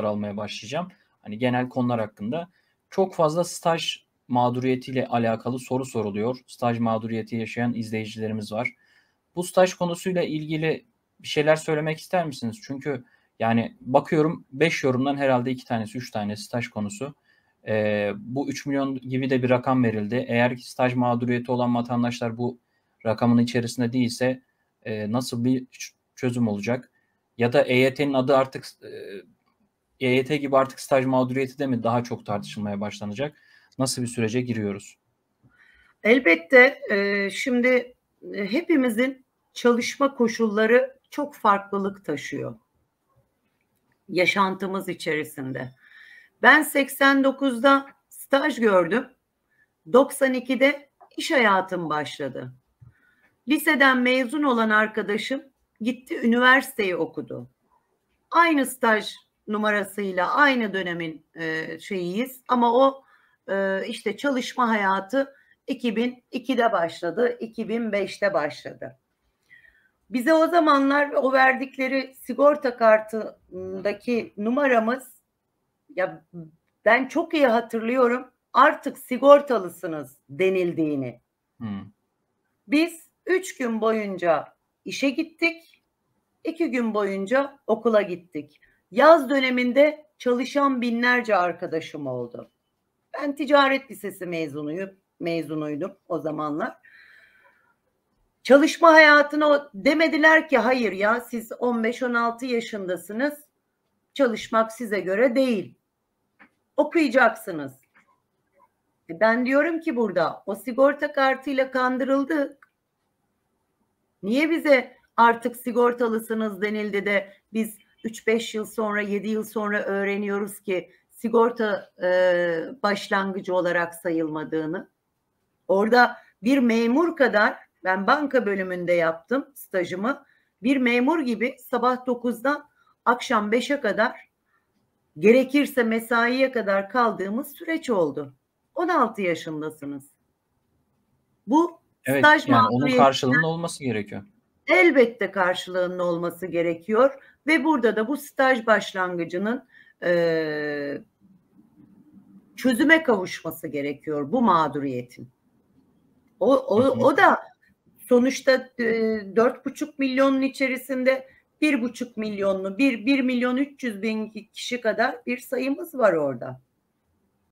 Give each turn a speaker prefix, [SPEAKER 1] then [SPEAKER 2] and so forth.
[SPEAKER 1] almaya başlayacağım. Hani genel konular hakkında. Çok fazla staj mağduriyetiyle alakalı soru soruluyor. Staj mağduriyeti yaşayan izleyicilerimiz var. Bu staj konusuyla ilgili bir şeyler söylemek ister misiniz? Çünkü yani bakıyorum 5 yorumdan herhalde 2 tanesi 3 tanesi staj konusu. Ee, bu 3 milyon gibi de bir rakam verildi. Eğer ki staj mağduriyeti olan vatandaşlar bu rakamın içerisinde değilse e, nasıl bir çözüm olacak? Ya da EYT'nin adı artık e, EYT gibi artık staj mağduriyeti de mi daha çok tartışılmaya başlanacak? Nasıl bir sürece giriyoruz?
[SPEAKER 2] Elbette e, şimdi e, hepimizin çalışma koşulları çok farklılık taşıyor yaşantımız içerisinde. Ben 89'da staj gördüm. 92'de iş hayatım başladı. Liseden mezun olan arkadaşım gitti üniversiteyi okudu. Aynı staj numarasıyla aynı dönemin e, şeyiyiz ama o e, işte çalışma hayatı 2002'de başladı, 2005'te başladı. Bize o zamanlar o verdikleri sigorta kartındaki numaramız ya ben çok iyi hatırlıyorum artık sigortalısınız denildiğini. Hmm. Biz üç gün boyunca işe gittik, iki gün boyunca okula gittik. Yaz döneminde çalışan binlerce arkadaşım oldu. Ben ticaret lisesi mezunuyum, mezunuydum o zamanlar. Çalışma hayatına demediler ki hayır ya siz 15-16 yaşındasınız. Çalışmak size göre değil. Okuyacaksınız. E, ben diyorum ki burada o sigorta kartıyla kandırıldık. Niye bize artık sigortalısınız denildi de biz 3-5 yıl sonra 7 yıl sonra öğreniyoruz ki sigorta e, başlangıcı olarak sayılmadığını. Orada bir memur kadar ben banka bölümünde yaptım stajımı. Bir memur gibi sabah 9'dan akşam 5'e kadar gerekirse mesaiye kadar kaldığımız süreç oldu. 16 yaşındasınız. Bu evet, staj yani onun karşılığının
[SPEAKER 1] olması gerekiyor.
[SPEAKER 2] Elbette karşılığının olması gerekiyor ve burada da bu staj başlangıcının e, çözüme kavuşması gerekiyor bu mağduriyetin. O, o, o da sonuçta e, dört buçuk milyonun içerisinde bir buçuk milyonlu bir bir milyon üç yüz bin kişi kadar bir sayımız var orada.